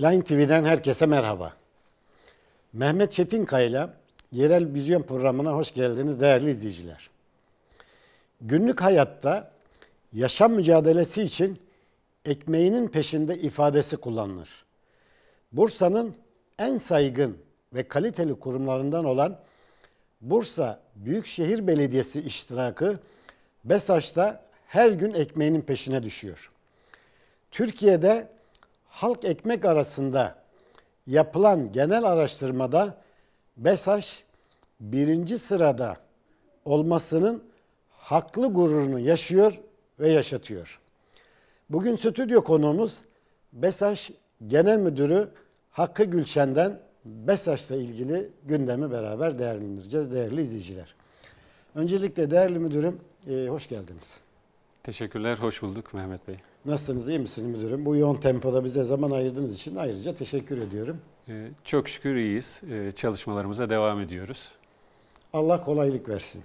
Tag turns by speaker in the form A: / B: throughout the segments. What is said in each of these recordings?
A: Line TV'den herkese merhaba. Mehmet Çetinkaya ile Yerel Vizyon programına hoş geldiniz değerli izleyiciler. Günlük hayatta yaşam mücadelesi için ekmeğinin peşinde ifadesi kullanılır. Bursa'nın en saygın ve kaliteli kurumlarından olan Bursa Büyükşehir Belediyesi iştirakı BESAŞ'ta her gün ekmeğinin peşine düşüyor. Türkiye'de halk ekmek arasında yapılan genel araştırmada BESAŞ birinci sırada olmasının haklı gururunu yaşıyor ve yaşatıyor. Bugün stüdyo konuğumuz BESAŞ Genel Müdürü Hakkı Gülşen'den BESAŞ'la ilgili gündemi beraber değerlendireceğiz değerli izleyiciler. Öncelikle değerli müdürüm e, hoş geldiniz.
B: Teşekkürler, hoş bulduk Mehmet Bey.
A: Nasılsınız, iyi misiniz müdürüm? Bu yoğun tempoda bize zaman ayırdığınız için ayrıca teşekkür ediyorum.
B: Ee, çok şükür iyiyiz. Ee, çalışmalarımıza devam ediyoruz.
A: Allah kolaylık versin.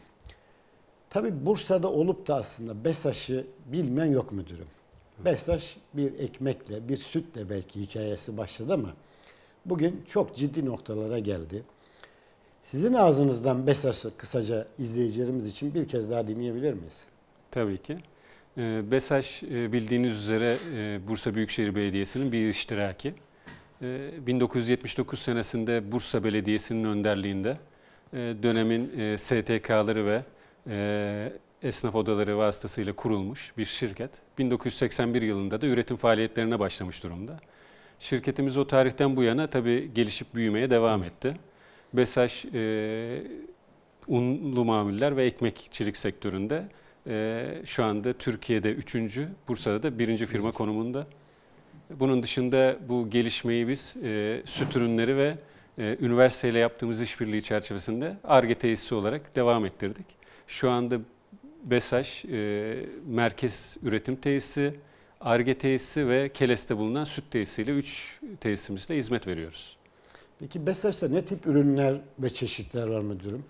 A: Tabii Bursa'da olup da aslında Besaş'ı bilmeyen yok müdürüm. Besaş bir ekmekle, bir sütle belki hikayesi başladı ama bugün çok ciddi noktalara geldi. Sizin ağzınızdan Besaş'ı kısaca izleyicilerimiz için bir kez daha dinleyebilir miyiz?
B: Tabii ki. Ee, BESAŞ e, bildiğiniz üzere e, Bursa Büyükşehir Belediyesi'nin bir iştiraki. 1979 ee, senesinde Bursa Belediyesi'nin önderliğinde e, dönemin STK'ları ve esnaf odaları vasıtasıyla kurulmuş bir şirket. 1981 yılında da üretim faaliyetlerine başlamış durumda. Şirketimiz o tarihten bu yana tabii gelişip büyümeye devam etti. BESAŞ unlu mamuller ve ekmekçilik sektöründe e, şu anda Türkiye'de üçüncü, Bursa'da da birinci firma konumunda. Bunun dışında bu gelişmeyi biz e, süt ürünleri ve e, üniversiteyle yaptığımız işbirliği çerçevesinde ARGE tesisi olarak devam ettirdik. Şu anda BESAŞ e, merkez üretim tesisi, ARGE tesisi ve KELES'te bulunan süt tesisiyle 3 tesisimizle hizmet veriyoruz.
A: Peki BESAŞ'ta ne tip ürünler ve çeşitler var müdürüm?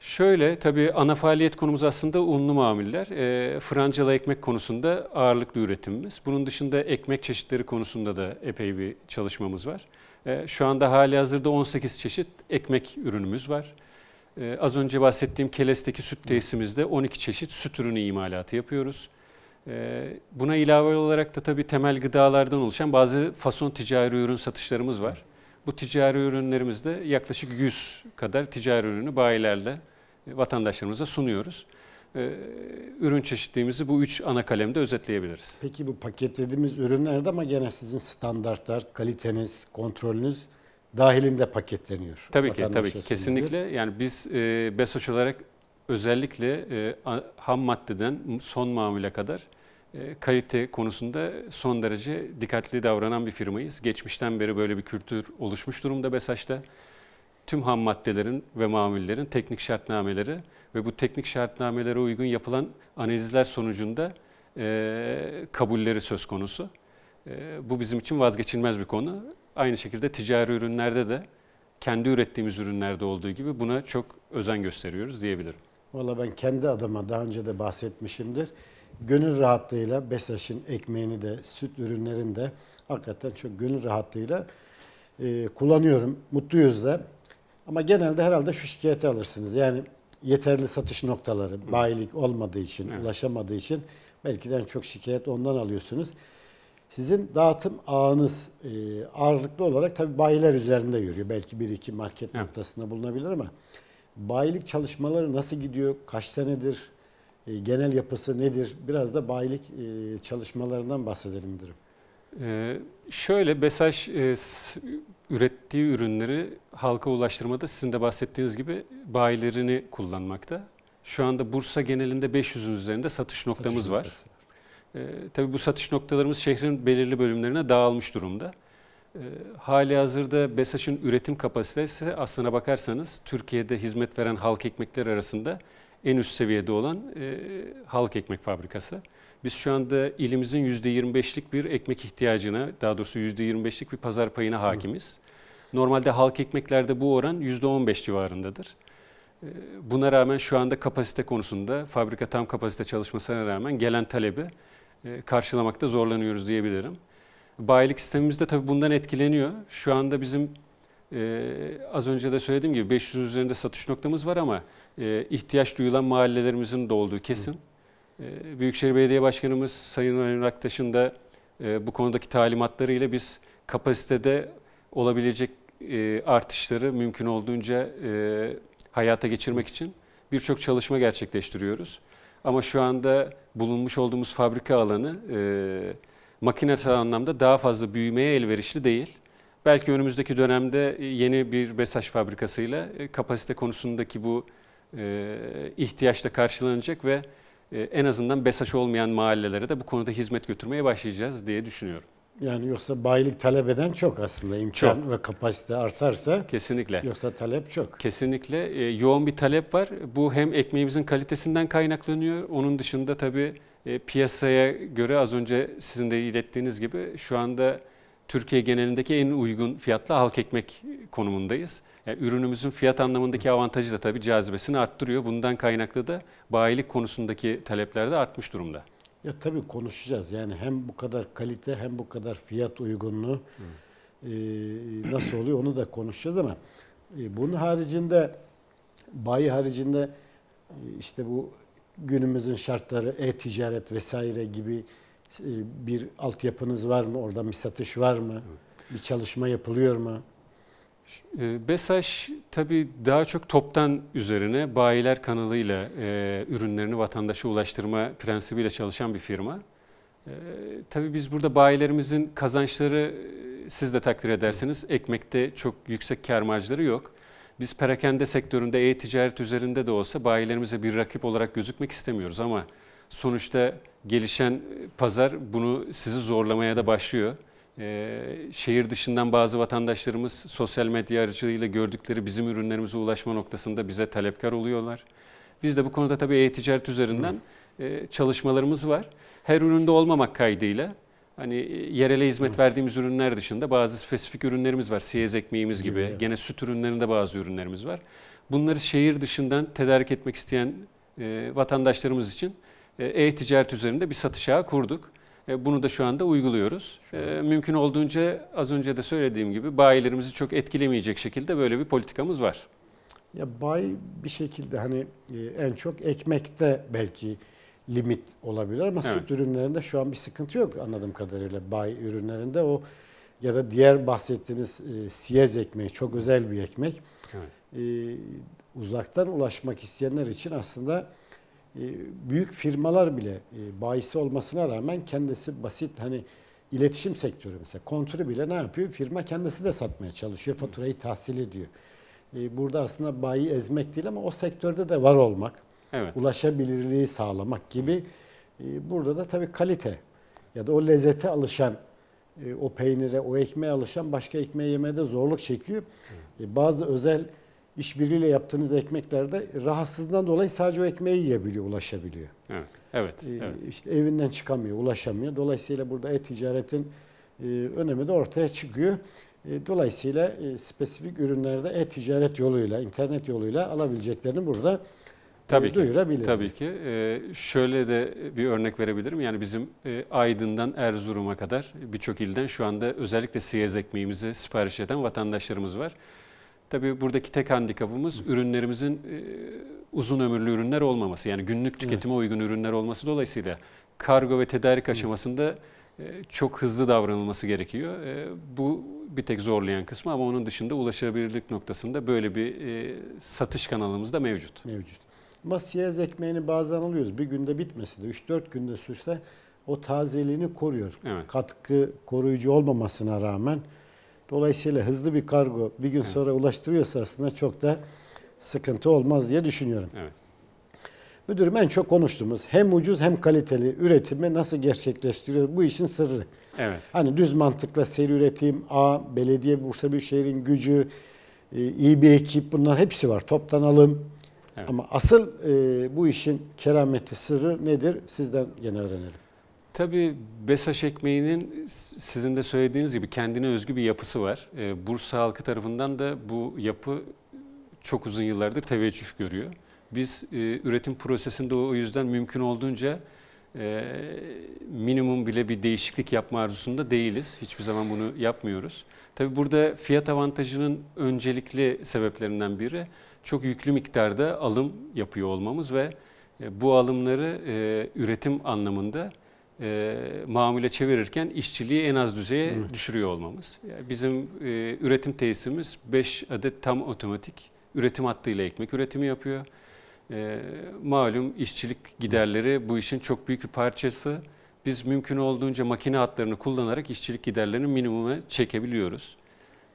B: Şöyle tabii ana faaliyet konumuz aslında unlu mamüller. E, ee, francalı ekmek konusunda ağırlıklı üretimimiz. Bunun dışında ekmek çeşitleri konusunda da epey bir çalışmamız var. E, şu anda hali hazırda 18 çeşit ekmek ürünümüz var. E, az önce bahsettiğim Keles'teki süt tesisimizde 12 çeşit süt ürünü imalatı yapıyoruz. E, buna ilave olarak da tabii temel gıdalardan oluşan bazı fason ticari ürün satışlarımız var. Bu ticari ürünlerimizde yaklaşık 100 kadar ticari ürünü bayilerle e, vatandaşlarımıza sunuyoruz. E, ürün çeşitliğimizi bu üç ana kalemde özetleyebiliriz.
A: Peki bu paketlediğimiz ürünlerde ama gene sizin standartlar, kaliteniz, kontrolünüz dahilinde paketleniyor. Tabii ki, tabii ki. Kesinlikle.
B: Yani biz e, BESOŞ olarak özellikle e, ham maddeden son mamule kadar ee, kalite konusunda son derece dikkatli davranan bir firmayız. Geçmişten beri böyle bir kültür oluşmuş durumda BESAŞ'ta. Tüm ham maddelerin ve mamullerin teknik şartnameleri ve bu teknik şartnamelere uygun yapılan analizler sonucunda e, kabulleri söz konusu. E, bu bizim için vazgeçilmez bir konu. Aynı şekilde ticari ürünlerde de kendi ürettiğimiz ürünlerde olduğu gibi buna çok özen gösteriyoruz diyebilirim.
A: Valla ben kendi adıma daha önce de bahsetmişimdir gönül rahatlığıyla Beşiktaş'ın ekmeğini de süt ürünlerini de hakikaten çok gönül rahatlığıyla e, kullanıyorum. Mutluyuz da. Ama genelde herhalde şu şikayeti alırsınız. Yani yeterli satış noktaları, Hı. bayilik olmadığı için, evet. ulaşamadığı için belki de en çok şikayet ondan alıyorsunuz. Sizin dağıtım ağınız e, ağırlıklı olarak tabi bayiler üzerinde yürüyor. Belki bir iki market evet. noktasında bulunabilir ama bayilik çalışmaları nasıl gidiyor? Kaç senedir? E, genel yapısı nedir? Biraz da bayilik e, çalışmalarından bahsedelim müdürüm.
B: Ee, şöyle BESAŞ e, ürettiği ürünleri halka ulaştırmada sizin de bahsettiğiniz gibi bayilerini kullanmakta. Şu anda Bursa genelinde 500'ün üzerinde satış noktamız satış var. Ee, tabii bu satış noktalarımız şehrin belirli bölümlerine dağılmış durumda. Ee, hali hazırda BESAŞ'ın üretim kapasitesi aslına bakarsanız Türkiye'de hizmet veren halk ekmekler arasında en üst seviyede olan e, halk ekmek fabrikası. Biz şu anda ilimizin %25'lik bir ekmek ihtiyacına, daha doğrusu %25'lik bir pazar payına hakimiz. Normalde halk ekmeklerde bu oran %15 civarındadır. E, buna rağmen şu anda kapasite konusunda, fabrika tam kapasite çalışmasına rağmen gelen talebi e, karşılamakta zorlanıyoruz diyebilirim. Bayilik sistemimiz de tabii bundan etkileniyor. Şu anda bizim e, az önce de söylediğim gibi 500 üzerinde satış noktamız var ama e, ihtiyaç duyulan mahallelerimizin de olduğu kesin. E, Büyükşehir Belediye Başkanımız Sayın Ömer Aktaş'ın da e, bu konudaki talimatlarıyla biz kapasitede olabilecek e, artışları mümkün olduğunca e, hayata geçirmek için birçok çalışma gerçekleştiriyoruz. Ama şu anda bulunmuş olduğumuz fabrika alanı e, makinesel anlamda daha fazla büyümeye elverişli değil. Belki önümüzdeki dönemde yeni bir besaj fabrikasıyla kapasite konusundaki bu e, ihtiyaçla karşılanacak ve e, en azından BESAŞ olmayan mahallelere de bu konuda hizmet götürmeye başlayacağız diye düşünüyorum.
A: Yani yoksa bayilik talep eden çok aslında imkan çok. ve kapasite
B: artarsa. Kesinlikle. Yoksa talep çok. Kesinlikle e, yoğun bir talep var. Bu hem ekmeğimizin kalitesinden kaynaklanıyor. Onun dışında tabii piyasaya göre az önce sizin de ilettiğiniz gibi şu anda Türkiye genelindeki en uygun fiyatlı halk ekmek konumundayız. Yani e, ürünümüzün fiyat anlamındaki avantajı da tabii cazibesini arttırıyor. Bundan kaynaklı da bayilik konusundaki talepler de artmış durumda.
A: Ya tabii konuşacağız. Yani hem bu kadar kalite hem bu kadar fiyat uygunluğu e, nasıl oluyor onu da konuşacağız ama e, bunun haricinde bayi haricinde e, işte bu günümüzün şartları e-ticaret vesaire gibi e, bir altyapınız var mı? Orada bir satış var mı? Bir çalışma yapılıyor mu?
B: E, BESAŞ tabii daha çok toptan üzerine bayiler kanalıyla e, ürünlerini vatandaşa ulaştırma prensibiyle çalışan bir firma. E, tabii biz burada bayilerimizin kazançları e, siz de takdir edersiniz ekmekte çok yüksek kar marjları yok. Biz perakende sektöründe e-ticaret üzerinde de olsa bayilerimize bir rakip olarak gözükmek istemiyoruz ama sonuçta gelişen e, pazar bunu sizi zorlamaya da başlıyor. Ee, şehir dışından bazı vatandaşlarımız sosyal medya aracılığıyla gördükleri bizim ürünlerimize ulaşma noktasında bize talepkar oluyorlar. Biz de bu konuda tabii e-ticaret üzerinden e, çalışmalarımız var. Her üründe olmamak kaydıyla hani e, yerele hizmet Hı. verdiğimiz ürünler dışında bazı spesifik ürünlerimiz var. Siyez ekmeğimiz gibi, gibi gene süt ürünlerinde bazı ürünlerimiz var. Bunları şehir dışından tedarik etmek isteyen e, vatandaşlarımız için e, e-ticaret üzerinde bir satış ağı kurduk. E, bunu da şu anda uyguluyoruz. Şu an. E, mümkün olduğunca az önce de söylediğim gibi bayilerimizi çok etkilemeyecek şekilde böyle bir politikamız var.
A: Ya bay bir şekilde hani e, en çok ekmekte belki limit olabilir ama evet. süt ürünlerinde şu an bir sıkıntı yok anladığım kadarıyla bay ürünlerinde o ya da diğer bahsettiğiniz e, siyez ekmeği çok özel bir ekmek. Evet. E, uzaktan ulaşmak isteyenler için aslında ee, büyük firmalar bile e, bayisi olmasına rağmen kendisi basit hani iletişim sektörü mesela kontürü bile ne yapıyor? Firma kendisi de satmaya çalışıyor. Faturayı tahsil ediyor. Ee, burada aslında bayi ezmek değil ama o sektörde de var olmak, evet. ulaşabilirliği sağlamak gibi e, burada da tabii kalite ya da o lezzete alışan e, o peynire, o ekmeğe alışan başka ekmeği yemede zorluk çekiyor. Bazı özel işbirliğiyle yaptığınız ekmeklerde rahatsızlığından dolayı sadece o ekmeği yiyebiliyor, ulaşabiliyor.
B: Evet. Evet, ee, evet. İşte
A: evinden çıkamıyor, ulaşamıyor. Dolayısıyla burada e-ticaretin e, önemi de ortaya çıkıyor. E, dolayısıyla e, spesifik ürünlerde e-ticaret yoluyla, internet yoluyla alabileceklerini burada
B: Tabii duyurabiliriz. Ki, tabii ki. E, şöyle de bir örnek verebilirim. Yani bizim Aydın'dan Erzurum'a kadar birçok ilden şu anda özellikle siyez ekmeğimizi sipariş eden vatandaşlarımız var. Tabii buradaki tek handikapımız ürünlerimizin e, uzun ömürlü ürünler olmaması. Yani günlük tüketime evet. uygun ürünler olması dolayısıyla kargo ve tedarik aşamasında e, çok hızlı davranılması gerekiyor. E, bu bir tek zorlayan kısmı ama onun dışında ulaşabilirlik noktasında böyle bir e, satış kanalımız da mevcut. Mevcut.
A: Masiyaz ekmeğini bazen alıyoruz. Bir günde bitmesi de 3-4 günde sürse o tazeliğini koruyor. Evet. Katkı koruyucu olmamasına rağmen Dolayısıyla hızlı bir kargo bir gün evet. sonra ulaştırıyorsa aslında çok da sıkıntı olmaz diye düşünüyorum. Evet. Müdürüm en çok konuştuğumuz hem ucuz hem kaliteli üretimi nasıl gerçekleştiriyoruz bu işin sırrı. Evet. Hani düz mantıkla seri üretim, A, belediye Bursa Büyükşehir'in gücü, e, iyi bir ekip bunlar hepsi var. Toplanalım. Evet. Ama asıl e, bu işin kerameti sırrı nedir? Sizden gene öğrenelim.
B: Tabii Besaş ekmeğinin sizin de söylediğiniz gibi kendine özgü bir yapısı var. Ee, Bursa halkı tarafından da bu yapı çok uzun yıllardır teveccüh görüyor. Biz e, üretim prosesinde o yüzden mümkün olduğunca e, minimum bile bir değişiklik yapma arzusunda değiliz. Hiçbir zaman bunu yapmıyoruz. Tabii burada fiyat avantajının öncelikli sebeplerinden biri çok yüklü miktarda alım yapıyor olmamız ve e, bu alımları üretim anlamında e, mamule çevirirken işçiliği en az düzeye evet. düşürüyor olmamız. Yani bizim e, üretim tesisimiz 5 adet tam otomatik üretim hattıyla ekmek üretimi yapıyor. E, malum işçilik giderleri bu işin çok büyük bir parçası. Biz mümkün olduğunca makine hatlarını kullanarak işçilik giderlerini minimuma çekebiliyoruz.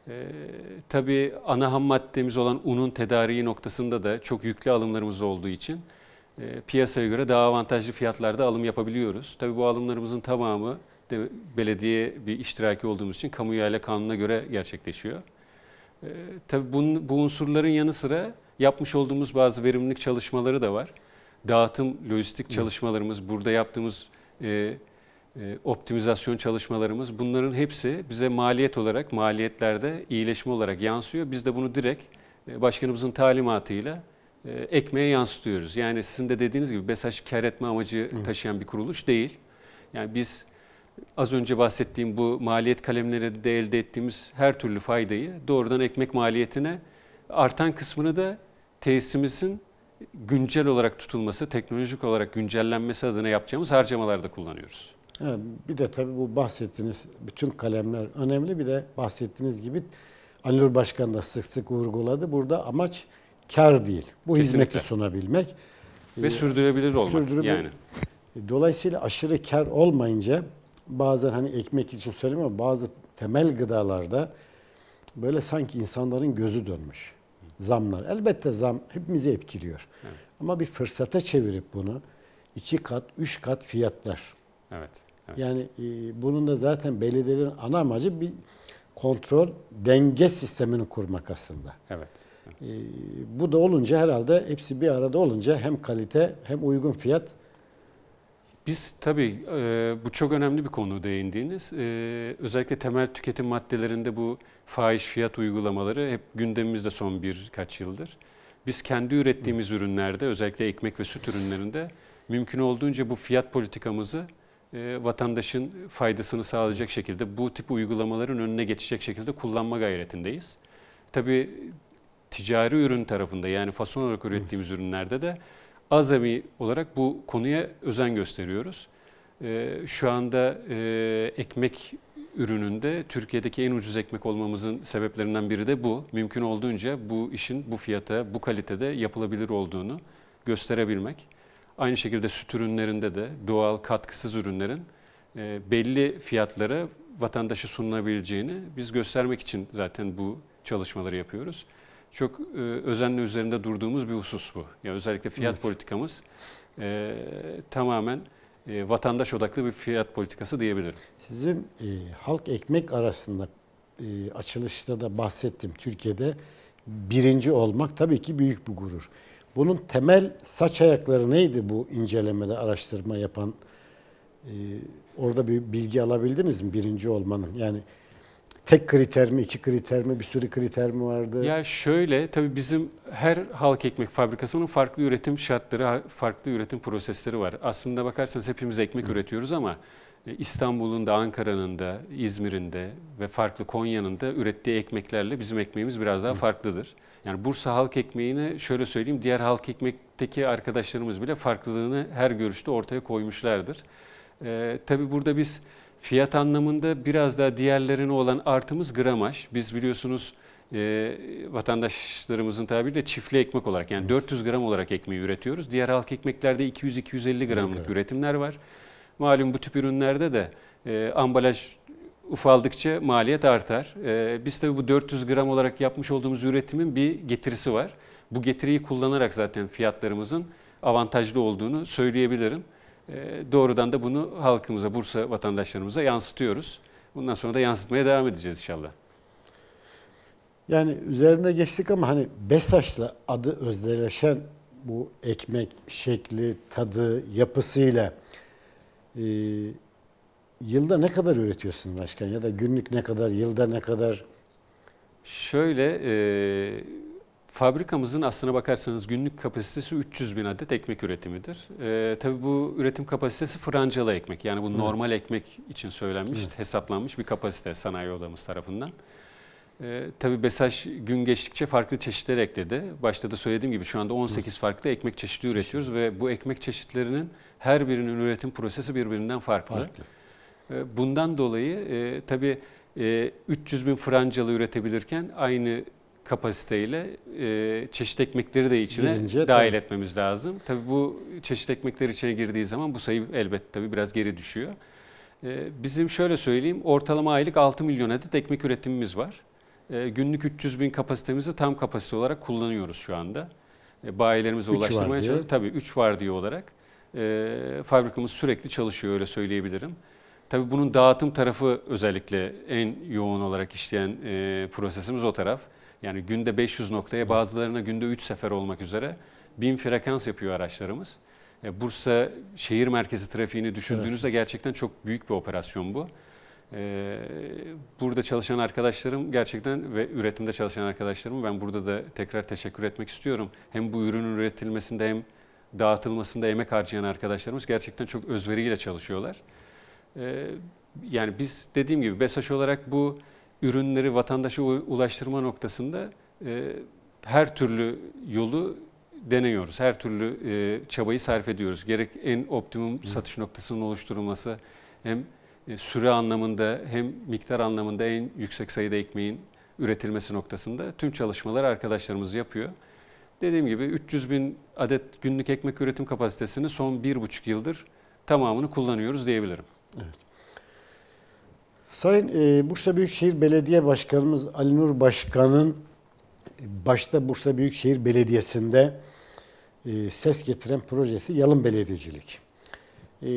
B: E, tabii ana ham maddemiz olan unun tedariği noktasında da çok yüklü alımlarımız olduğu için e, piyasaya göre daha avantajlı fiyatlarda alım yapabiliyoruz. Tabii bu alımlarımızın tamamı de belediye bir iştiraki olduğumuz için kamu ihale kanuna göre gerçekleşiyor. E, tabii bunun, bu unsurların yanı sıra yapmış olduğumuz bazı verimlilik çalışmaları da var. Dağıtım, lojistik çalışmalarımız, burada yaptığımız e, e, optimizasyon çalışmalarımız bunların hepsi bize maliyet olarak maliyetlerde iyileşme olarak yansıyor. Biz de bunu direkt e, başkanımızın talimatıyla e, ekmeğe yansıtıyoruz. Yani sizin de dediğiniz gibi BESAŞ kar etme amacı taşıyan bir kuruluş değil. Yani biz az önce bahsettiğim bu maliyet kalemleri de elde ettiğimiz her türlü faydayı doğrudan ekmek maliyetine artan kısmını da tesisimizin güncel olarak tutulması, teknolojik olarak güncellenmesi adına yapacağımız harcamalarda kullanıyoruz.
A: Evet, bir de tabii bu bahsettiğiniz bütün kalemler önemli. Bir de bahsettiğiniz gibi anıl Başkan da sık sık vurguladı. Burada amaç kar değil. Bu Kesinlikle. hizmeti sunabilmek. Ve e, sürdürebilir olmak sürdürülebilir. yani. E, dolayısıyla aşırı kar olmayınca bazen hani ekmek için söyleyeyim ama bazı temel gıdalarda böyle sanki insanların gözü dönmüş. Zamlar. Elbette zam hepimizi etkiliyor. Evet. Ama bir fırsata çevirip bunu iki kat, üç kat fiyatlar. Evet. evet. Yani e, bunun da zaten belediyelerin ana amacı bir kontrol, denge sistemini kurmak aslında. Evet. Ee, bu da olunca herhalde hepsi bir arada olunca hem kalite hem uygun fiyat.
B: Biz tabii e, bu çok önemli bir konu değindiğiniz. E, özellikle temel tüketim maddelerinde bu fahiş fiyat uygulamaları hep gündemimizde son birkaç yıldır. Biz kendi ürettiğimiz Hı. ürünlerde özellikle ekmek ve süt ürünlerinde mümkün olduğunca bu fiyat politikamızı e, vatandaşın faydasını sağlayacak şekilde bu tip uygulamaların önüne geçecek şekilde kullanma gayretindeyiz. Tabii ticari ürün tarafında yani fason olarak ürettiğimiz evet. ürünlerde de azami olarak bu konuya özen gösteriyoruz. E, şu anda e, ekmek ürününde Türkiye'deki en ucuz ekmek olmamızın sebeplerinden biri de bu. Mümkün olduğunca bu işin bu fiyata, bu kalitede yapılabilir olduğunu gösterebilmek. Aynı şekilde süt ürünlerinde de doğal katkısız ürünlerin e, belli fiyatlara vatandaşa sunulabileceğini biz göstermek için zaten bu çalışmaları yapıyoruz çok e, özenle üzerinde durduğumuz bir husus bu. Yani özellikle fiyat evet. politikamız e, tamamen e, vatandaş odaklı bir fiyat politikası diyebilirim. Sizin
A: e, halk ekmek arasında e, açılışta da bahsettim. Türkiye'de birinci olmak tabii ki büyük bir gurur. Bunun temel saç ayakları neydi bu incelemede araştırma yapan? E, orada bir bilgi alabildiniz mi birinci olmanın? Yani tek kriter mi, iki kriter mi, bir sürü kriter mi vardı? Ya
B: şöyle, tabii bizim her halk ekmek fabrikasının farklı üretim şartları, farklı üretim prosesleri var. Aslında bakarsanız hepimiz ekmek Hı. üretiyoruz ama e, İstanbul'un da, Ankara'nın da, İzmir'in de ve farklı Konya'nın da ürettiği ekmeklerle bizim ekmeğimiz biraz daha farklıdır. Yani Bursa halk ekmeğini şöyle söyleyeyim, diğer halk ekmekteki arkadaşlarımız bile farklılığını her görüşte ortaya koymuşlardır. Ee, tabii burada biz Fiyat anlamında biraz daha diğerlerine olan artımız gramaj. Biz biliyorsunuz e, vatandaşlarımızın tabiriyle çiftli ekmek olarak yani evet. 400 gram olarak ekmeği üretiyoruz. Diğer halk ekmeklerde 200-250 gramlık evet. üretimler var. Malum bu tip ürünlerde de e, ambalaj ufaldıkça maliyet artar. E, biz tabii bu 400 gram olarak yapmış olduğumuz üretimin bir getirisi var. Bu getiriyi kullanarak zaten fiyatlarımızın avantajlı olduğunu söyleyebilirim. Ee, doğrudan da bunu halkımıza, Bursa vatandaşlarımıza yansıtıyoruz. Bundan sonra da yansıtmaya devam edeceğiz inşallah.
A: Yani üzerinde geçtik ama hani Besaç'la adı özdeleşen bu ekmek şekli, tadı, yapısıyla e, yılda ne kadar üretiyorsun başkan ya da günlük ne kadar, yılda ne kadar?
B: Şöyle e, Fabrikamızın aslına bakarsanız günlük kapasitesi 300 bin adet ekmek üretimidir. Ee, tabii bu üretim kapasitesi francalı ekmek. Yani bu evet. normal ekmek için söylenmiş, evet. hesaplanmış bir kapasite sanayi odamız tarafından. Ee, tabii Besaş gün geçtikçe farklı çeşitler ekledi. Başta da söylediğim gibi şu anda 18 farklı ekmek çeşidi üretiyoruz ve bu ekmek çeşitlerinin her birinin üretim prosesi birbirinden farklı. farklı. Ee, bundan dolayı e, tabii e, 300 bin francalı üretebilirken aynı kapasiteyle e, çeşit ekmekleri de içine Girince, dahil tabii. etmemiz lazım. Tabii bu çeşit ekmekler içine girdiği zaman bu sayı elbette tabii biraz geri düşüyor. E, bizim şöyle söyleyeyim ortalama aylık 6 milyon adet ekmek üretimimiz var. E, günlük 300 bin kapasitemizi tam kapasite olarak kullanıyoruz şu anda. E, bayilerimize ulaştırmaya çalışıyoruz. Tabii 3 var diye olarak. E, fabrikamız sürekli çalışıyor öyle söyleyebilirim. Tabii bunun dağıtım tarafı özellikle en yoğun olarak işleyen e, prosesimiz o taraf. Yani günde 500 noktaya bazılarına günde 3 sefer olmak üzere 1000 frekans yapıyor araçlarımız. E, Bursa şehir merkezi trafiğini düşündüğünüzde gerçekten çok büyük bir operasyon bu. E, burada çalışan arkadaşlarım gerçekten ve üretimde çalışan arkadaşlarım ben burada da tekrar teşekkür etmek istiyorum. Hem bu ürünün üretilmesinde hem dağıtılmasında emek harcayan arkadaşlarımız gerçekten çok özveriyle çalışıyorlar. E, yani biz dediğim gibi BESAŞ olarak bu ürünleri vatandaşa ulaştırma noktasında e, her türlü yolu deniyoruz. Her türlü e, çabayı sarf ediyoruz. Gerek en optimum satış noktasının oluşturulması hem e, süre anlamında hem miktar anlamında en yüksek sayıda ekmeğin üretilmesi noktasında tüm çalışmaları arkadaşlarımız yapıyor. Dediğim gibi 300 bin adet günlük ekmek üretim kapasitesini son bir buçuk yıldır tamamını kullanıyoruz diyebilirim. Evet.
A: Sayın e, Bursa Büyükşehir Belediye Başkanımız Ali Nur Başkan'ın e, başta Bursa Büyükşehir Belediyesi'nde e, ses getiren projesi Yalın Belediyecilik. E,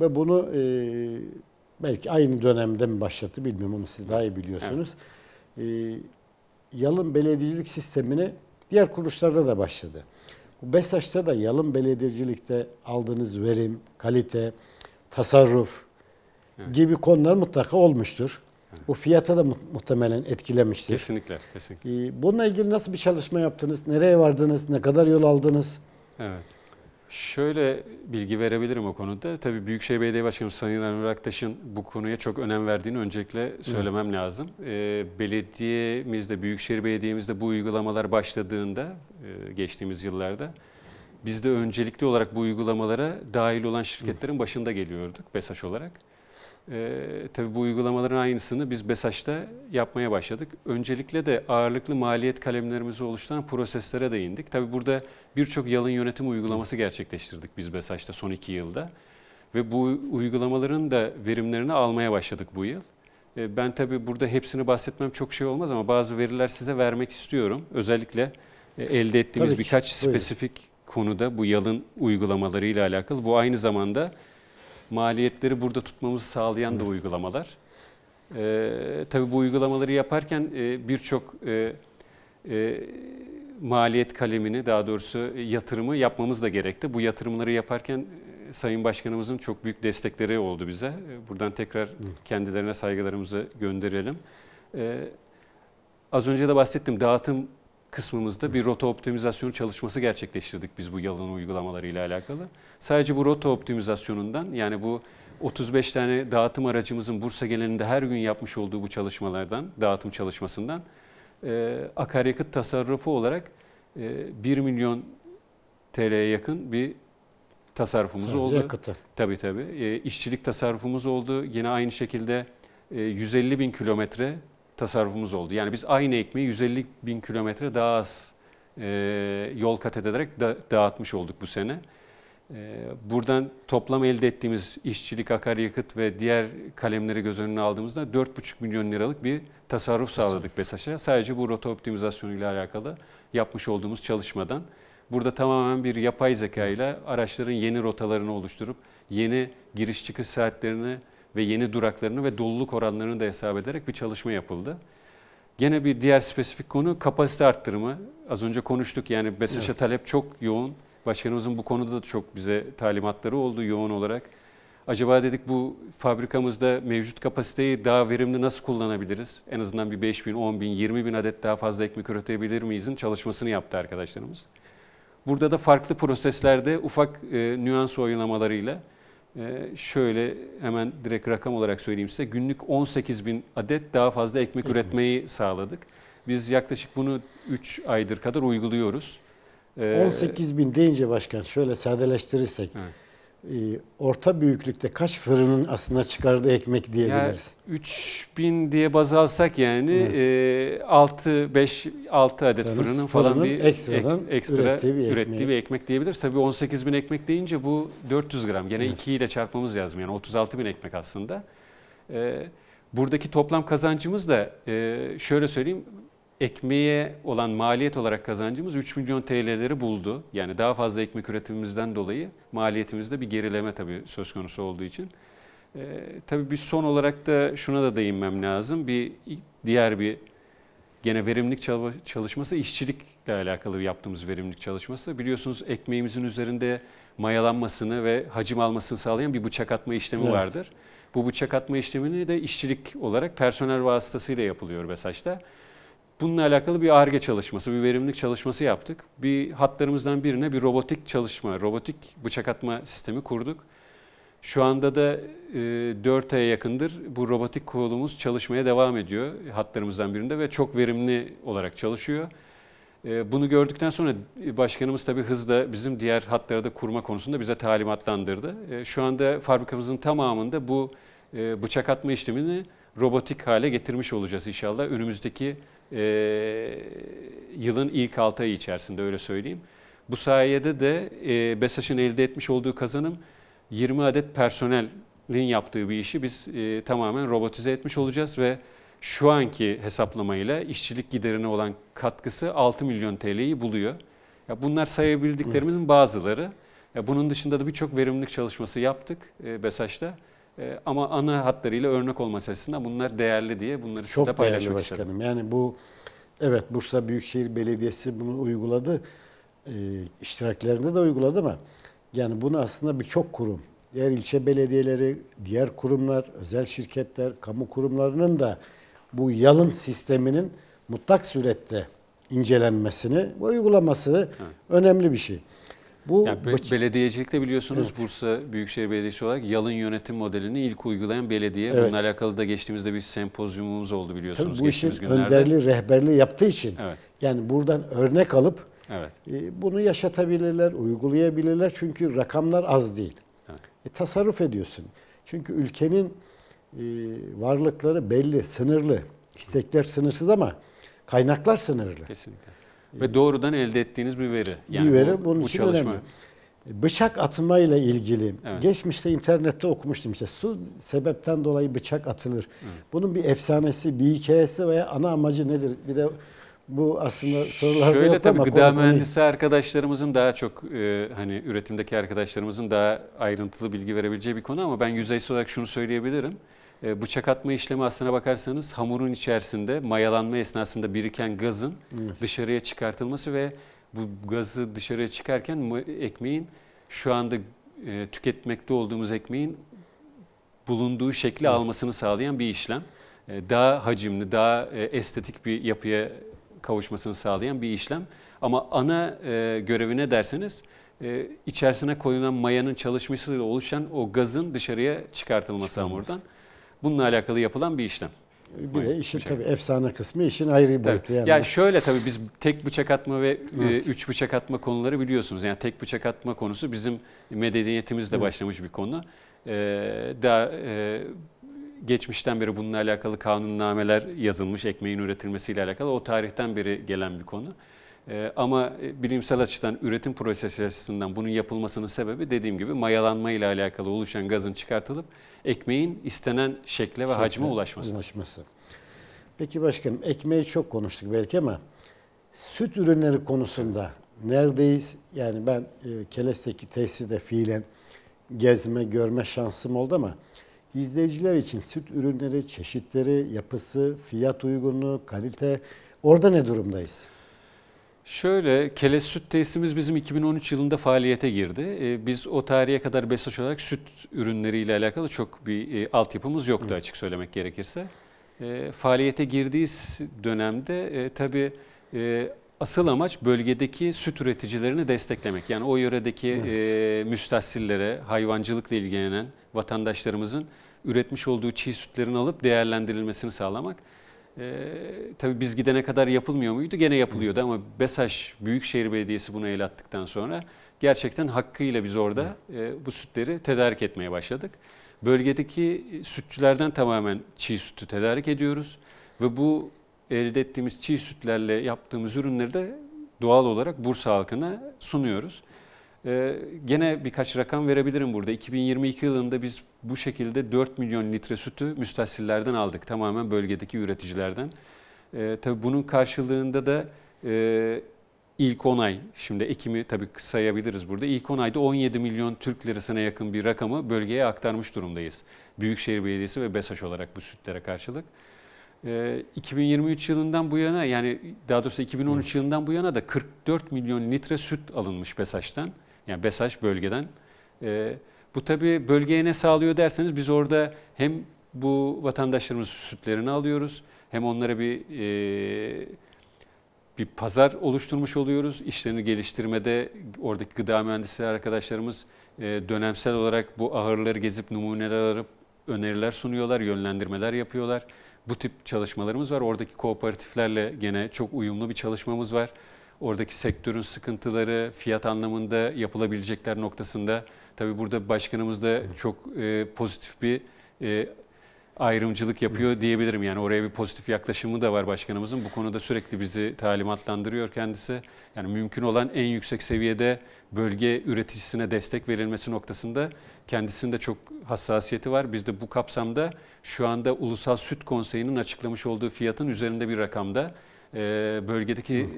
A: ve bunu e, belki aynı dönemde mi başlattı bilmiyorum ama siz daha iyi biliyorsunuz. Evet. E, yalın belediyecilik sistemini diğer kuruluşlarda da başladı. Bu Besaç'ta da yalın belediyecilikte aldığınız verim, kalite, tasarruf, gibi konular mutlaka olmuştur. Bu fiyata da muhtemelen etkilemiştir. Kesinlikle, kesinlikle. Ee, bununla ilgili nasıl bir çalışma yaptınız? Nereye vardınız? Ne kadar yol aldınız?
B: Evet. Şöyle bilgi verebilirim o konuda. Tabii Büyükşehir Belediye Başkanı Sayın Anur Aktaş'ın bu konuya çok önem verdiğini öncelikle söylemem evet. lazım. Ee, belediyemizde, Büyükşehir Belediye'mizde bu uygulamalar başladığında e, geçtiğimiz yıllarda biz de öncelikli olarak bu uygulamalara dahil olan şirketlerin başında geliyorduk BESAŞ olarak. E, tabii bu uygulamaların aynısını biz BESAŞ'ta yapmaya başladık. Öncelikle de ağırlıklı maliyet kalemlerimizi oluşturan proseslere değindik. Tabii burada birçok yalın yönetim uygulaması gerçekleştirdik biz BESAŞ'ta son iki yılda. Ve bu uygulamaların da verimlerini almaya başladık bu yıl. E, ben tabii burada hepsini bahsetmem çok şey olmaz ama bazı veriler size vermek istiyorum. Özellikle e, elde ettiğimiz tabii birkaç buyurun. spesifik konuda bu yalın uygulamalarıyla alakalı. Bu aynı zamanda maliyetleri burada tutmamızı sağlayan evet. da uygulamalar. E, tabii bu uygulamaları yaparken e, birçok e, e, maliyet kalemini daha doğrusu yatırımı yapmamız da gerekti. Bu yatırımları yaparken e, Sayın Başkanımızın çok büyük destekleri oldu bize. E, buradan tekrar kendilerine saygılarımızı gönderelim. Ee, az önce de bahsettim dağıtım kısmımızda bir rota optimizasyon çalışması gerçekleştirdik biz bu yalan uygulamalarıyla alakalı. Sadece bu rota optimizasyonundan yani bu 35 tane dağıtım aracımızın Bursa genelinde her gün yapmış olduğu bu çalışmalardan, dağıtım çalışmasından e, akaryakıt tasarrufu olarak e, 1 milyon TL'ye yakın bir tasarrufumuz Sadece oldu. Yakıtı. Tabii tabii. E, işçilik tasarrufumuz oldu. Yine aynı şekilde e, 150 bin kilometre tasarrufumuz oldu. Yani biz aynı ekmeği 150 bin kilometre daha az e, yol kat ederek da, dağıtmış olduk bu sene. E, buradan toplam elde ettiğimiz işçilik, akaryakıt ve diğer kalemleri göz önüne aldığımızda 4,5 milyon liralık bir tasarruf sağladık BESAŞ'a. Sadece bu rota optimizasyonu ile alakalı yapmış olduğumuz çalışmadan. Burada tamamen bir yapay zeka ile araçların yeni rotalarını oluşturup yeni giriş çıkış saatlerini ve yeni duraklarını ve doluluk oranlarını da hesap ederek bir çalışma yapıldı. Gene bir diğer spesifik konu kapasite arttırımı. Az önce konuştuk yani mesaja evet. talep çok yoğun. Başkanımızın bu konuda da çok bize talimatları oldu yoğun olarak. Acaba dedik bu fabrikamızda mevcut kapasiteyi daha verimli nasıl kullanabiliriz? En azından bir 5 bin, 10 bin, 20 bin adet daha fazla ekmek üretebilir miyizin çalışmasını yaptı arkadaşlarımız. Burada da farklı proseslerde ufak e, nüans oynamalarıyla ee, şöyle hemen direkt rakam olarak söyleyeyim size günlük 18 bin adet daha fazla ekmek, ekmek üretmeyi sağladık. Biz yaklaşık bunu 3 aydır kadar uyguluyoruz. 18
A: ee, bin deyince başkan şöyle sadeleştirirsek evet. Ee, orta büyüklükte kaç fırının aslında çıkardığı ekmek diyebiliriz?
B: Yani 3000 diye baz alsak yani evet. e, 6 5 6 adet Tanız, fırının falan bir ekstradan ek, ekstra ürettiği bir, ürettiği bir ekmek diyebiliriz. Tabii 18 bin ekmek deyince bu 400 gram. Yine evet. 2 ile çarpmamız lazım. Yani 36 bin ekmek aslında. E, buradaki toplam kazancımız da e, şöyle söyleyeyim ekmeğe olan maliyet olarak kazancımız 3 milyon TL'leri buldu. Yani daha fazla ekmek üretimimizden dolayı maliyetimizde bir gerileme tabii söz konusu olduğu için. E, tabii bir son olarak da şuna da değinmem lazım. Bir diğer bir gene verimlilik çalışması işçilikle alakalı yaptığımız verimlilik çalışması. Biliyorsunuz ekmeğimizin üzerinde mayalanmasını ve hacim almasını sağlayan bir bıçak atma işlemi evet. vardır. Bu bıçak atma işlemini de işçilik olarak personel vasıtasıyla yapılıyor Besaç'ta. Bununla alakalı bir ARGE çalışması, bir verimlilik çalışması yaptık. Bir hatlarımızdan birine bir robotik çalışma, robotik bıçak atma sistemi kurduk. Şu anda da e, 4 aya yakındır bu robotik kolumuz çalışmaya devam ediyor hatlarımızdan birinde ve çok verimli olarak çalışıyor. E, bunu gördükten sonra e, başkanımız tabii hızla bizim diğer hatları da kurma konusunda bize talimatlandırdı. E, şu anda fabrikamızın tamamında bu e, bıçak atma işlemini robotik hale getirmiş olacağız inşallah. Önümüzdeki e, yılın ilk 6 ayı içerisinde öyle söyleyeyim. Bu sayede de e, BESAŞ'ın elde etmiş olduğu kazanım 20 adet personelin yaptığı bir işi biz e, tamamen robotize etmiş olacağız ve şu anki hesaplamayla işçilik giderine olan katkısı 6 milyon TL'yi buluyor. Ya bunlar sayabildiklerimizin evet. bazıları. Ya bunun dışında da birçok verimlilik çalışması yaptık e, BESAŞ'ta. Ee, ama ana hatlarıyla örnek olması açısından bunlar değerli diye bunları Çok sizinle paylaşmak başkanım.
A: Yani bu evet Bursa Büyükşehir Belediyesi bunu uyguladı. E, de uyguladı ama yani bunu aslında birçok kurum, diğer ilçe belediyeleri, diğer kurumlar, özel şirketler, kamu kurumlarının da bu yalın sisteminin mutlak surette incelenmesini ve uygulaması evet. önemli bir şey. Bu yani be
B: belediyecilikte biliyorsunuz evet. Bursa Büyükşehir Belediyesi olarak yalın yönetim modelini ilk uygulayan belediye. Evet. Bununla alakalı da geçtiğimizde bir sempozyumumuz oldu biliyorsunuz. Tabii bu işin günlerde. önderliği,
A: rehberliği yaptığı için evet. yani buradan örnek alıp evet. e, bunu yaşatabilirler, uygulayabilirler. Çünkü rakamlar az değil. Evet. E, tasarruf ediyorsun. Çünkü ülkenin e, varlıkları belli, sınırlı. İstekler sınırsız ama kaynaklar sınırlı. Kesinlikle.
B: Ve doğrudan elde ettiğiniz bir veri. Yani bir veri bu, bunun bu için çalışma. önemli.
A: Bıçak atma ile ilgili evet. geçmişte internette okumuştum işte su sebepten dolayı bıçak atılır. Evet. Bunun bir efsanesi, bir hikayesi veya ana amacı nedir? Bir de bu aslında sorularda Şöyle yok tabii gıda mühendisi
B: konuyu... arkadaşlarımızın daha çok e, hani üretimdeki arkadaşlarımızın daha ayrıntılı bilgi verebileceği bir konu ama ben yüzeysel olarak şunu söyleyebilirim. E, bıçak atma işlemi aslına bakarsanız hamurun içerisinde mayalanma esnasında biriken gazın evet. dışarıya çıkartılması ve bu gazı dışarıya çıkarken ekmeğin şu anda e, tüketmekte olduğumuz ekmeğin bulunduğu şekli evet. almasını sağlayan bir işlem. E, daha hacimli, daha e, estetik bir yapıya kavuşmasını sağlayan bir işlem. Ama ana e, görevi ne derseniz içerisine koyulan mayanın çalışmasıyla oluşan o gazın dışarıya çıkartılması Çıkartılmaz. hamurdan bununla alakalı yapılan bir işlem. Bir
A: de işin tabii efsane kısmı işin ayrı bir boyutu. Yani. yani
B: şöyle tabii biz tek bıçak atma ve e, evet. üç bıçak atma konuları biliyorsunuz. Yani tek bıçak atma konusu bizim medeniyetimizde evet. başlamış bir konu. Ee, daha e, geçmişten beri bununla alakalı kanunnameler yazılmış, ekmeğin üretilmesiyle alakalı o tarihten beri gelen bir konu. Ee, ama e, bilimsel açıdan üretim prosesi açısından bunun yapılmasının sebebi dediğim gibi mayalanma ile alakalı oluşan gazın çıkartılıp ekmeğin istenen şekle ve şekle, hacme ulaşması. ulaşması.
A: Peki başkanım ekmeği çok konuştuk belki ama süt ürünleri konusunda neredeyiz? Yani ben e, Keles'teki tesiste fiilen gezme, görme şansım oldu ama izleyiciler için süt ürünleri, çeşitleri, yapısı, fiyat uygunluğu, kalite orada ne durumdayız?
B: Şöyle, Keles Süt tesisimiz bizim 2013 yılında faaliyete girdi. Ee, biz o tarihe kadar BESAŞ olarak süt ürünleriyle alakalı çok bir e, altyapımız yoktu açık söylemek gerekirse. Ee, faaliyete girdiği dönemde e, tabii e, asıl amaç bölgedeki süt üreticilerini desteklemek. Yani o yöredeki e, evet. müstahsillere, hayvancılıkla ilgilenen vatandaşlarımızın üretmiş olduğu çiğ sütlerin alıp değerlendirilmesini sağlamak. E, tabii biz gidene kadar yapılmıyor muydu? Gene yapılıyordu ama BESAŞ Büyükşehir Belediyesi buna el attıktan sonra gerçekten hakkıyla biz orada e, bu sütleri tedarik etmeye başladık. Bölgedeki e, sütçülerden tamamen çiğ sütü tedarik ediyoruz ve bu elde ettiğimiz çiğ sütlerle yaptığımız ürünleri de doğal olarak Bursa halkına sunuyoruz. Ee, gene birkaç rakam verebilirim burada. 2022 yılında biz bu şekilde 4 milyon litre sütü müstahsillerden aldık. Tamamen bölgedeki üreticilerden. E, tabii bunun karşılığında da e, ilk 10 ay, şimdi Ekim'i tabii kısayabiliriz burada. İlk 10 ayda 17 milyon Türk lirasına yakın bir rakamı bölgeye aktarmış durumdayız. Büyükşehir Belediyesi ve BESAŞ olarak bu sütlere karşılık. E, ee, 2023 yılından bu yana yani daha doğrusu 2013 yılından bu yana da 44 milyon litre süt alınmış BESAŞ'tan. Yani BESAŞ bölgeden. E, bu tabii bölgeye ne sağlıyor derseniz biz orada hem bu vatandaşlarımız sütlerini alıyoruz hem onlara bir e, bir pazar oluşturmuş oluyoruz. İşlerini geliştirmede oradaki gıda mühendisleri arkadaşlarımız e, dönemsel olarak bu ahırları gezip numuneler alıp öneriler sunuyorlar, yönlendirmeler yapıyorlar. Bu tip çalışmalarımız var. Oradaki kooperatiflerle gene çok uyumlu bir çalışmamız var. Oradaki sektörün sıkıntıları, fiyat anlamında yapılabilecekler noktasında Tabii burada başkanımız da çok e, pozitif bir e, ayrımcılık yapıyor diyebilirim. Yani oraya bir pozitif yaklaşımı da var başkanımızın. Bu konuda sürekli bizi talimatlandırıyor kendisi. Yani mümkün olan en yüksek seviyede bölge üreticisine destek verilmesi noktasında kendisinde çok hassasiyeti var. Biz de bu kapsamda şu anda Ulusal Süt Konseyi'nin açıklamış olduğu fiyatın üzerinde bir rakamda e, bölgedeki e,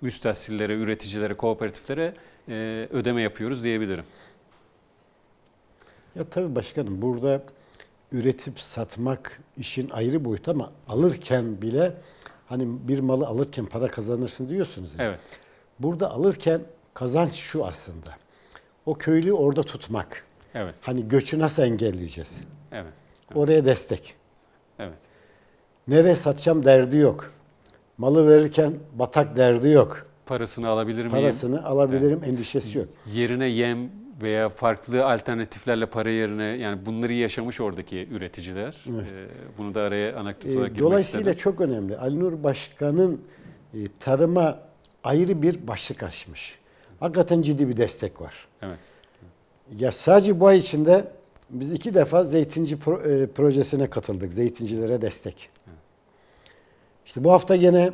B: müstahsillere, üreticilere, kooperatiflere e, ödeme yapıyoruz diyebilirim.
A: Ya tabii başkanım burada üretip satmak işin ayrı boyut ama alırken bile hani bir malı alırken para kazanırsın diyorsunuz. Yani. Evet. Burada alırken kazanç şu aslında. O köylüyü orada tutmak. Evet. Hani göçü nasıl engelleyeceğiz? Evet. evet. Oraya destek. Evet. Nereye satacağım derdi yok. Malı verirken
B: batak derdi yok parasını alabilir miyim? Parasını
A: alabilirim yani, endişesi yok.
B: Yerine yem veya farklı alternatiflerle para yerine yani bunları yaşamış oradaki üreticiler. Evet. E, bunu da araya anekdot e, olarak e, girmek Dolayısıyla istedim.
A: çok önemli. Ali Nur Başkan'ın e, tarıma ayrı bir başlık açmış. Hakikaten ciddi bir destek var. Evet. Ya sadece bu ay içinde biz iki defa zeytinci pro, e, projesine katıldık. Zeytincilere destek. Evet. İşte bu hafta yine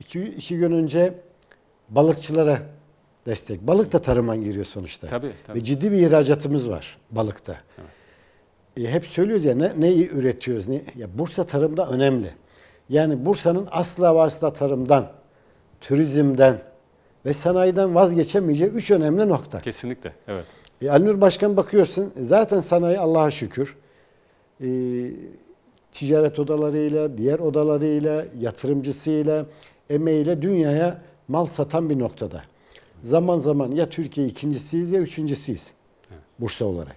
A: iki, iki gün önce balıkçılara destek. Balık da tarıma giriyor sonuçta. Tabii, tabii. Ve ciddi bir ihracatımız var balıkta.
B: Evet.
A: E, hep söylüyoruz ya ne, neyi üretiyoruz? Ne, ya Bursa tarımda önemli. Yani Bursa'nın asla ve tarımdan, turizmden ve sanayiden vazgeçemeyeceği üç önemli nokta.
B: Kesinlikle, evet.
A: E, Alnur Başkan bakıyorsun zaten sanayi Allah'a şükür. E, ticaret odalarıyla, diğer odalarıyla, yatırımcısıyla, emeğiyle dünyaya mal satan bir noktada. Zaman zaman ya Türkiye ikincisiyiz ya üçüncüsüyüz. Bursa olarak.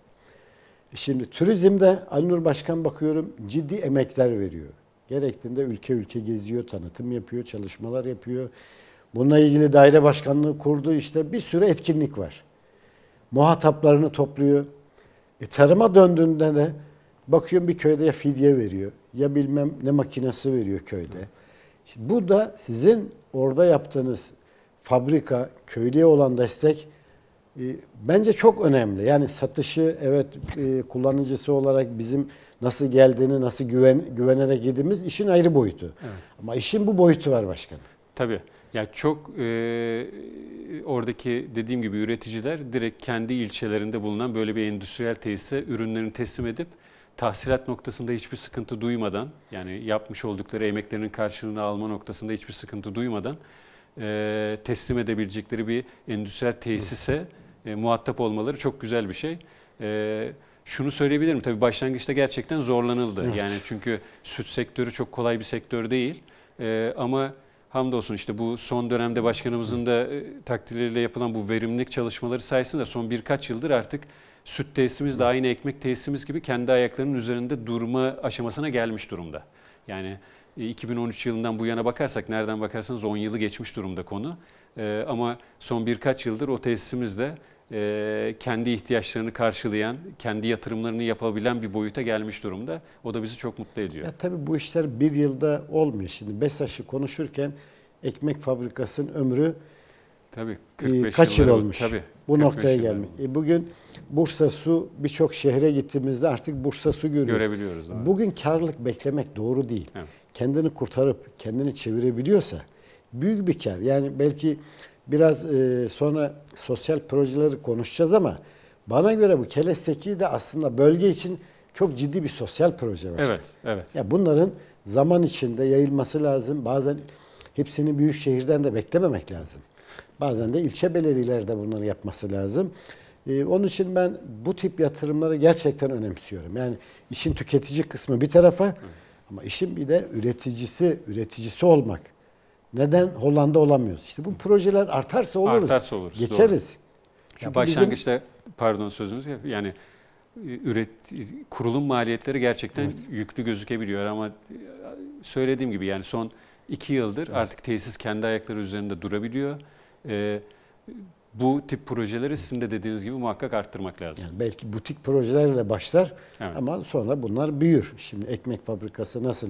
A: E şimdi turizmde Ali Nur Başkan bakıyorum ciddi emekler veriyor. Gerektiğinde ülke ülke geziyor, tanıtım yapıyor, çalışmalar yapıyor. Bununla ilgili daire başkanlığı kurdu işte bir sürü etkinlik var. Muhataplarını topluyor. E, tarıma döndüğünde de bakıyorum bir köyde ya fidye veriyor ya bilmem ne makinesi veriyor köyde. Evet. Şimdi bu da sizin orada yaptığınız fabrika, köylüye olan destek e, bence çok önemli. Yani satışı evet e, kullanıcısı olarak bizim nasıl geldiğini, nasıl güven, güvenerek yediğimiz işin ayrı boyutu. Evet. Ama işin bu boyutu var başkanım.
B: Tabii. Ya çok e, oradaki dediğim gibi üreticiler direkt kendi ilçelerinde bulunan böyle bir endüstriyel tesise ürünlerini teslim edip tahsilat noktasında hiçbir sıkıntı duymadan yani yapmış oldukları emeklerinin karşılığını alma noktasında hiçbir sıkıntı duymadan e, teslim edebilecekleri bir endüstriyel tesise e, muhatap olmaları çok güzel bir şey. E, şunu söyleyebilirim tabii başlangıçta gerçekten zorlanıldı. Evet. Yani çünkü süt sektörü çok kolay bir sektör değil e, ama hamdolsun işte bu son dönemde başkanımızın da e, takdirleriyle yapılan bu verimlilik çalışmaları sayesinde son birkaç yıldır artık süt tesisimiz daha aynı ekmek tesisimiz gibi kendi ayaklarının üzerinde durma aşamasına gelmiş durumda. Yani 2013 e, yılından bu yana bakarsak nereden bakarsanız 10 yılı geçmiş durumda konu. E, ama son birkaç yıldır o tesisimiz de e, kendi ihtiyaçlarını karşılayan, kendi yatırımlarını yapabilen bir boyuta gelmiş durumda. O da bizi çok mutlu ediyor. Ya
A: tabii bu işler bir yılda olmuyor. Şimdi Besaş'ı konuşurken ekmek fabrikasının ömrü Tabii. 45 ee, kaç yıl, olmuş? Tabii. Bu noktaya gelmiş. E bugün Bursa Su birçok şehre gittiğimizde artık Bursa Su görüyoruz. Görebiliyoruz. Abi. Bugün karlılık beklemek doğru değil. Evet. Kendini kurtarıp kendini çevirebiliyorsa büyük bir kar. Yani belki biraz e, sonra sosyal projeleri konuşacağız ama bana göre bu Kelesteki de aslında bölge için çok ciddi bir sosyal proje var. Evet, evet. Ya bunların zaman içinde yayılması lazım. Bazen hepsini büyük şehirden de beklememek lazım. Bazen de ilçe belediyeleri de bunları yapması lazım. Ee, onun için ben bu tip yatırımları gerçekten önemsiyorum. Yani işin tüketici kısmı bir tarafa ama işin bir de üreticisi, üreticisi olmak. Neden Hollanda olamıyoruz? İşte bu projeler artarsa oluruz. Artarsa oluruz. Geçeriz.
B: Çünkü ya başlangıçta bizim... pardon sözünüz ya yani üret kurulum maliyetleri gerçekten evet. yüklü gözükebiliyor ama e, söylediğim gibi yani son iki yıldır evet. artık tesis kendi ayakları üzerinde durabiliyor e, bu tip projeleri sizin de dediğiniz gibi muhakkak arttırmak lazım.
A: Yani belki butik projelerle başlar evet. ama sonra bunlar büyür. Şimdi ekmek fabrikası nasıl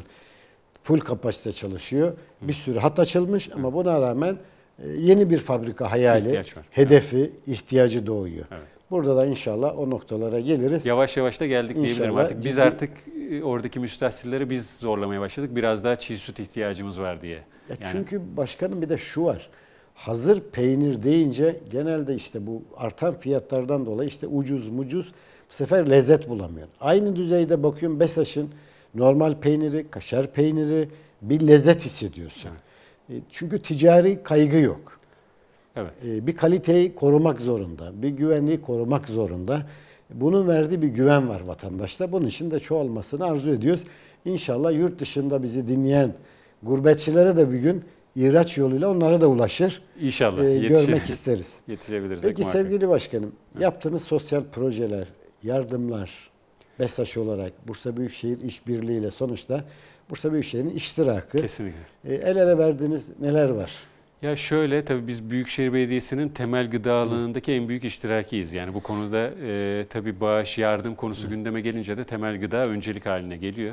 A: full kapasite çalışıyor. Hı. Bir sürü hat açılmış Hı. ama buna rağmen e, yeni bir fabrika hayali, hedefi, evet. ihtiyacı doğuyor. Evet. Burada da inşallah o noktalara geliriz.
B: Yavaş yavaş da geldik inşallah diyebilirim artık. Ciddi... Biz artık e, oradaki müstahsilleri biz zorlamaya başladık. Biraz daha çiğ süt ihtiyacımız var diye. Ya yani... Çünkü
A: başkanım bir de şu var hazır peynir deyince genelde işte bu artan fiyatlardan dolayı işte ucuz mucuz bu sefer lezzet bulamıyor. Aynı düzeyde bakıyorum Besaç'ın normal peyniri, kaşar peyniri bir lezzet hissediyorsun. Evet. Çünkü ticari kaygı yok. Evet. E, bir kaliteyi korumak zorunda, bir güvenliği korumak zorunda. Bunun verdiği bir güven var vatandaşta. Bunun için de çoğalmasını arzu ediyoruz. İnşallah yurt dışında bizi dinleyen gurbetçilere de bir gün ihraç yoluyla onlara da ulaşır. İnşallah. E, görmek isteriz. Yetişebiliriz. Peki sevgili başkanım, Hı. yaptığınız sosyal projeler, yardımlar, BESAŞ olarak Bursa Büyükşehir İşbirliği ile sonuçta Bursa Büyükşehir'in iştirakı. Kesinlikle. E, el ele verdiğiniz neler var?
B: Ya şöyle tabii biz Büyükşehir Belediyesi'nin temel gıda alanındaki en büyük iştirakiyiz. Yani bu konuda e, tabii bağış, yardım konusu gündeme gelince de temel gıda öncelik haline geliyor.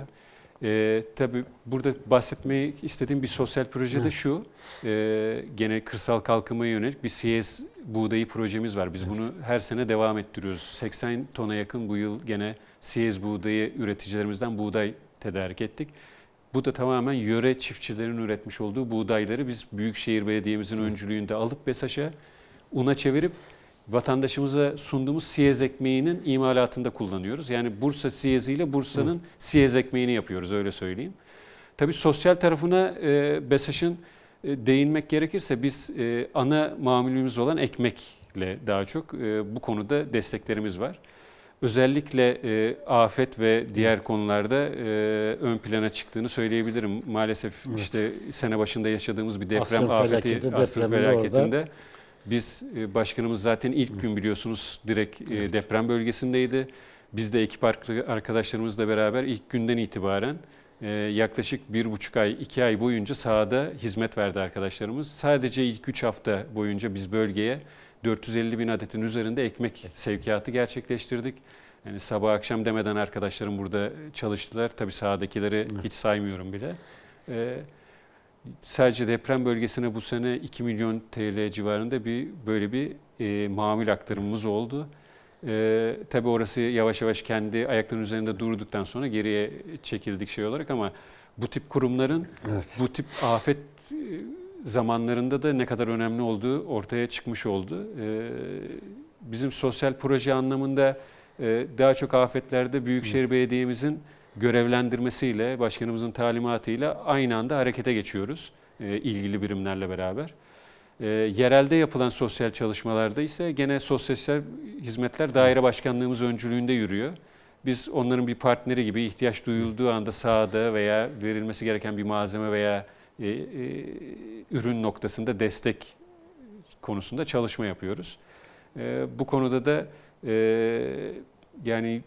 B: E, tabii burada bahsetmeyi istediğim bir sosyal proje de şu. E, gene kırsal kalkınmaya yönelik bir CS buğdayı projemiz var. Biz evet. bunu her sene devam ettiriyoruz. 80 tona yakın bu yıl gene CS buğdayı üreticilerimizden buğday tedarik ettik. Bu da tamamen yöre çiftçilerin üretmiş olduğu buğdayları biz Büyükşehir Belediye'mizin öncülüğünde alıp Besaş'a una çevirip vatandaşımıza sunduğumuz siyez ekmeğinin imalatında kullanıyoruz. Yani Bursa siyeziyle Bursa'nın siyez ekmeğini yapıyoruz öyle söyleyeyim. Tabii sosyal tarafına e, BESAŞ'ın e, değinmek gerekirse biz e, ana mamulümüz olan ekmekle daha çok e, bu konuda desteklerimiz var. Özellikle e, afet ve diğer konularda e, ön plana çıktığını söyleyebilirim. Maalesef evet. işte sene başında yaşadığımız bir deprem Asır afeti, depremi Asır felaketinde orada biz e, başkanımız zaten ilk gün biliyorsunuz direkt e, evet. deprem bölgesindeydi. Biz de ekip arkadaşlarımızla beraber ilk günden itibaren e, yaklaşık bir buçuk ay, iki ay boyunca sahada hizmet verdi arkadaşlarımız. Sadece ilk üç hafta boyunca biz bölgeye 450 bin adetin üzerinde ekmek sevkiyatı gerçekleştirdik. Yani sabah akşam demeden arkadaşlarım burada çalıştılar. Tabii sahadakileri hiç saymıyorum bile. Evet. Sadece deprem bölgesine bu sene 2 milyon TL civarında bir böyle bir e, mamül aktarımımız oldu. E, tabii orası yavaş yavaş kendi ayaklarının üzerinde durduktan sonra geriye çekildik şey olarak ama bu tip kurumların evet. bu tip afet e, zamanlarında da ne kadar önemli olduğu ortaya çıkmış oldu. E, bizim sosyal proje anlamında e, daha çok afetlerde Büyükşehir evet. Belediye'mizin görevlendirmesiyle, başkanımızın talimatıyla aynı anda harekete geçiyoruz e, ilgili birimlerle beraber. E, yerelde yapılan sosyal çalışmalarda ise gene Sosyal Hizmetler Daire Başkanlığımız öncülüğünde yürüyor. Biz onların bir partneri gibi ihtiyaç duyulduğu anda sahada veya verilmesi gereken bir malzeme veya e, ürün noktasında destek konusunda çalışma yapıyoruz. bu konuda da yani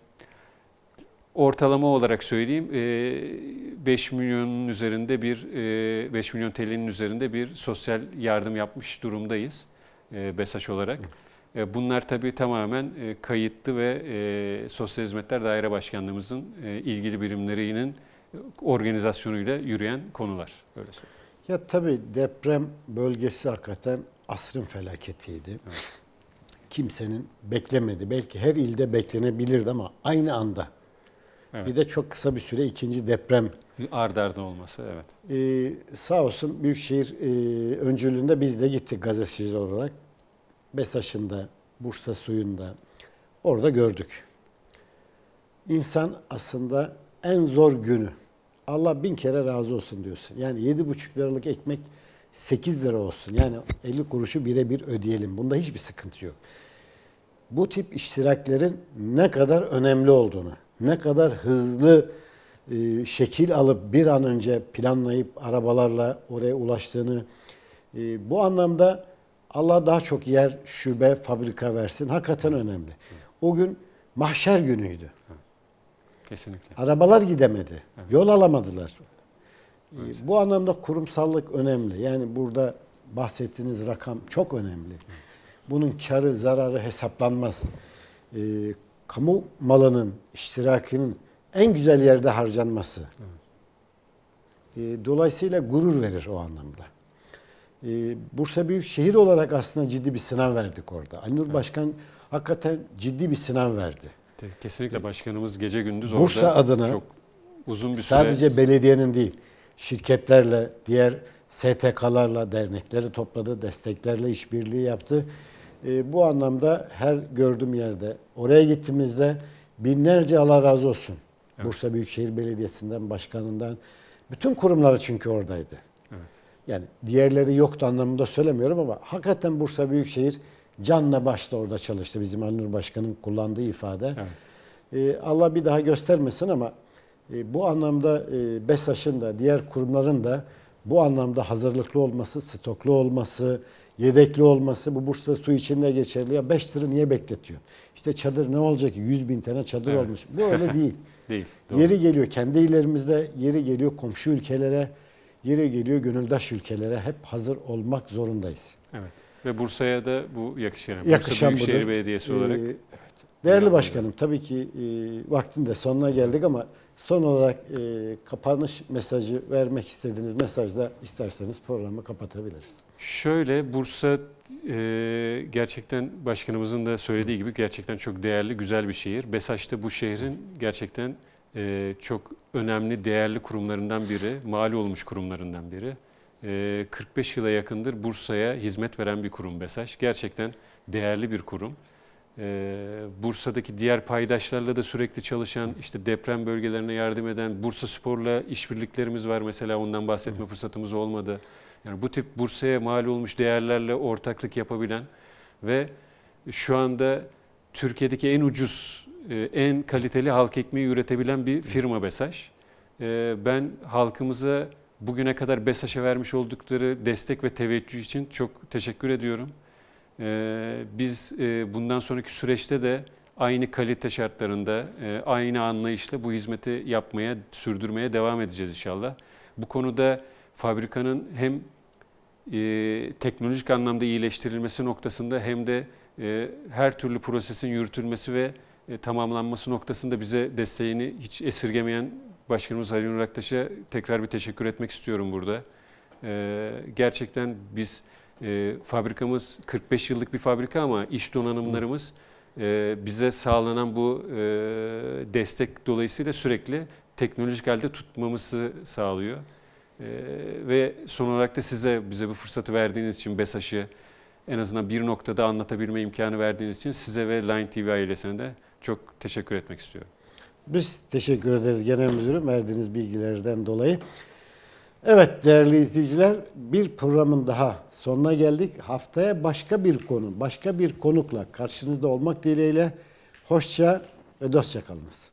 B: ortalama olarak söyleyeyim 5 e, milyonun üzerinde bir 5 e, milyon TL'nin üzerinde bir sosyal yardım yapmış durumdayız e, BESAŞ olarak. Bunlar tabii tamamen kayıtlı ve Sosyal Hizmetler Daire Başkanlığımızın ilgili birimlerinin organizasyonuyla yürüyen konular. Öyle
A: Ya tabii deprem bölgesi hakikaten asrın felaketiydi. Evet. Kimsenin beklemedi. Belki her ilde beklenebilirdi ama aynı anda Evet. Bir de çok kısa bir süre ikinci
B: deprem. Ard arda olması evet.
A: Ee, sağ olsun Büyükşehir e, öncülüğünde biz de gittik gazeteciler olarak. Besaş'ın da, Bursa suyunda orada gördük. İnsan aslında en zor günü. Allah bin kere razı olsun diyorsun. Yani yedi buçuk liralık ekmek 8 lira olsun. Yani 50 kuruşu birebir ödeyelim. Bunda hiçbir sıkıntı yok. Bu tip iştiraklerin ne kadar önemli olduğunu ne kadar hızlı e, şekil alıp bir an önce planlayıp arabalarla oraya ulaştığını e, bu anlamda Allah daha çok yer, şube, fabrika versin. Hakikaten önemli. O gün mahşer günüydü. Kesinlikle. Arabalar gidemedi. Evet. Yol alamadılar. Evet. Bu anlamda kurumsallık önemli. Yani burada bahsettiğiniz rakam çok önemli. Bunun karı zararı hesaplanmaz. E, kamu malının, iştirakinin en güzel yerde harcanması. Evet. E, dolayısıyla gurur verir o anlamda. E, Bursa Büyükşehir olarak aslında ciddi bir sınav verdik orada. Aynur evet. Başkan hakikaten ciddi bir sınav
B: verdi. Kesinlikle başkanımız gece gündüz Bursa adına çok uzun bir sadece süre... Sadece
A: belediyenin değil, şirketlerle, diğer STK'larla, dernekleri topladı, desteklerle işbirliği yaptı. E, bu anlamda her gördüğüm yerde, oraya gittiğimizde binlerce Allah razı olsun. Evet. Bursa Büyükşehir Belediyesi'nden, başkanından, bütün kurumları çünkü oradaydı. Evet. Yani diğerleri yoktu anlamında söylemiyorum ama hakikaten Bursa Büyükşehir canla başla orada çalıştı. Bizim Anur Başkan'ın kullandığı ifade. Evet. Ee, Allah bir daha göstermesin ama e, bu anlamda e, BESAŞ'ın da diğer kurumların da bu anlamda hazırlıklı olması, stoklu olması, yedekli olması bu Bursa su içinde geçerli. Ya 5 tırı niye bekletiyorsun? İşte çadır ne olacak ki? 100 bin tane çadır evet. olmuş. Bu öyle değil.
B: değil. Doğru. Yeri
A: geliyor kendi ilerimizde, yeri geliyor komşu ülkelere, yeri geliyor gönüldaş ülkelere hep hazır olmak
B: zorundayız. Evet. Ve Bursa'ya da bu yakışır. Yakışan Bursa Büyükşehir budur. Belediyesi ee, olarak. evet.
A: Değerli başkanım tabii ki e, vaktin de sonuna geldik ama son olarak e, kapanış mesajı vermek istediğiniz mesajda isterseniz programı kapatabiliriz.
B: Şöyle Bursa e, gerçekten başkanımızın da söylediği gibi gerçekten çok değerli, güzel bir şehir. Besaç'ta bu şehrin gerçekten e, çok önemli, değerli kurumlarından biri, mali olmuş kurumlarından biri. E, 45 yıla yakındır Bursa'ya hizmet veren bir kurum Besaç. Gerçekten değerli bir kurum. E, Bursa'daki diğer paydaşlarla da sürekli çalışan, işte deprem bölgelerine yardım eden, Bursa Spor'la işbirliklerimiz var mesela ondan bahsetme fırsatımız olmadı. Yani bu tip Bursa'ya mal olmuş değerlerle ortaklık yapabilen ve şu anda Türkiye'deki en ucuz, e, en kaliteli halk ekmeği üretebilen bir firma Besaş. E, ben halkımıza bugüne kadar BESAŞ'a vermiş oldukları destek ve teveccüh için çok teşekkür ediyorum. E, biz bundan sonraki süreçte de aynı kalite şartlarında, aynı anlayışla bu hizmeti yapmaya, sürdürmeye devam edeceğiz inşallah. Bu konuda fabrikanın hem e, teknolojik anlamda iyileştirilmesi noktasında hem de e, her türlü prosesin yürütülmesi ve e, tamamlanması noktasında bize desteğini hiç esirgemeyen Başkanımız Halil Nur tekrar bir teşekkür etmek istiyorum burada. E, gerçekten biz e, fabrikamız 45 yıllık bir fabrika ama iş donanımlarımız e, bize sağlanan bu e, destek dolayısıyla sürekli teknolojik halde tutmamızı sağlıyor. Ee, ve son olarak da size bize bu fırsatı verdiğiniz için BESAŞ'ı en azından bir noktada anlatabilme imkanı verdiğiniz için size ve Line TV ailesine de çok teşekkür etmek istiyorum.
A: Biz teşekkür ederiz Genel Müdürüm verdiğiniz bilgilerden dolayı. Evet değerli izleyiciler bir programın daha sonuna geldik. Haftaya başka bir konu, başka bir konukla karşınızda olmak dileğiyle hoşça ve dostça kalınız.